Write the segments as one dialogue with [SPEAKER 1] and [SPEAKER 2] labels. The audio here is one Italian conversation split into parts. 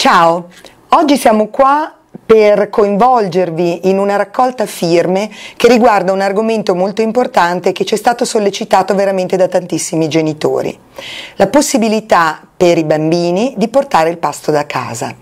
[SPEAKER 1] Ciao, oggi siamo qua per coinvolgervi in una raccolta firme che riguarda un argomento molto importante che ci è stato sollecitato veramente da tantissimi genitori, la possibilità per i bambini di portare il pasto da casa.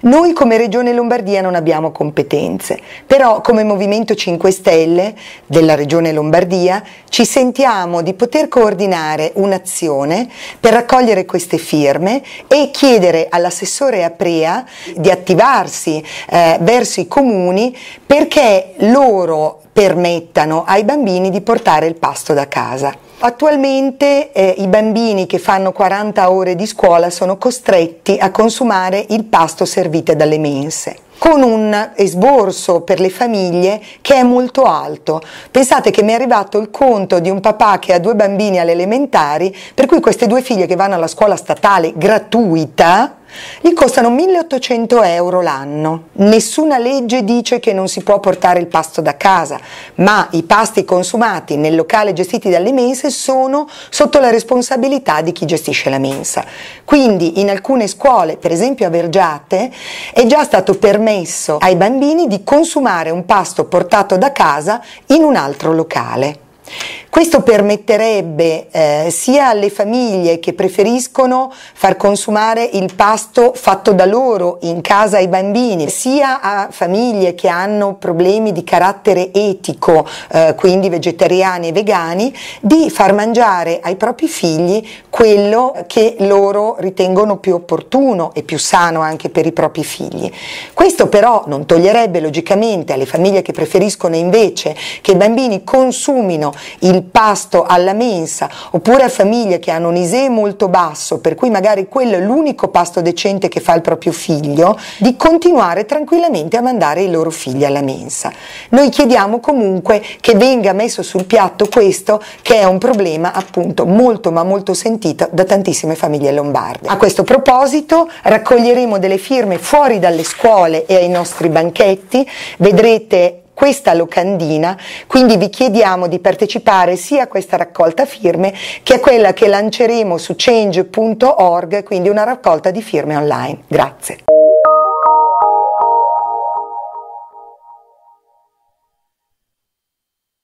[SPEAKER 1] Noi come Regione Lombardia non abbiamo competenze, però come Movimento 5 Stelle della Regione Lombardia ci sentiamo di poter coordinare un'azione per raccogliere queste firme e chiedere all'assessore Aprea di attivarsi eh, verso i comuni perché loro permettano ai bambini di portare il pasto da casa. Attualmente eh, i bambini che fanno 40 ore di scuola sono costretti a consumare il pasto servite dalle mense con un esborso per le famiglie che è molto alto. Pensate che mi è arrivato il conto di un papà che ha due bambini alle elementari, per cui queste due figlie che vanno alla scuola statale gratuita, gli costano 1800 euro l'anno. Nessuna legge dice che non si può portare il pasto da casa, ma i pasti consumati nel locale gestiti dalle mense sono sotto la responsabilità di chi gestisce la mensa. Quindi in alcune scuole, per esempio a Vergiate, è già stato permesso permesso ai bambini di consumare un pasto portato da casa in un altro locale. Questo permetterebbe eh, sia alle famiglie che preferiscono far consumare il pasto fatto da loro in casa ai bambini, sia a famiglie che hanno problemi di carattere etico, eh, quindi vegetariani e vegani, di far mangiare ai propri figli quello che loro ritengono più opportuno e più sano anche per i propri figli. Questo però non toglierebbe logicamente alle famiglie che preferiscono invece che i bambini consumino il pasto alla mensa, oppure a famiglie che hanno un ISEE molto basso, per cui magari quello è l'unico pasto decente che fa il proprio figlio, di continuare tranquillamente a mandare i loro figli alla mensa. Noi chiediamo comunque che venga messo sul piatto questo che è un problema appunto molto ma molto sentito da tantissime famiglie lombarde. A questo proposito raccoglieremo delle firme fuori dalle scuole e ai nostri banchetti, vedrete questa locandina, quindi vi chiediamo di partecipare sia a questa raccolta firme che a quella che lanceremo su change.org, quindi una raccolta di firme online. Grazie.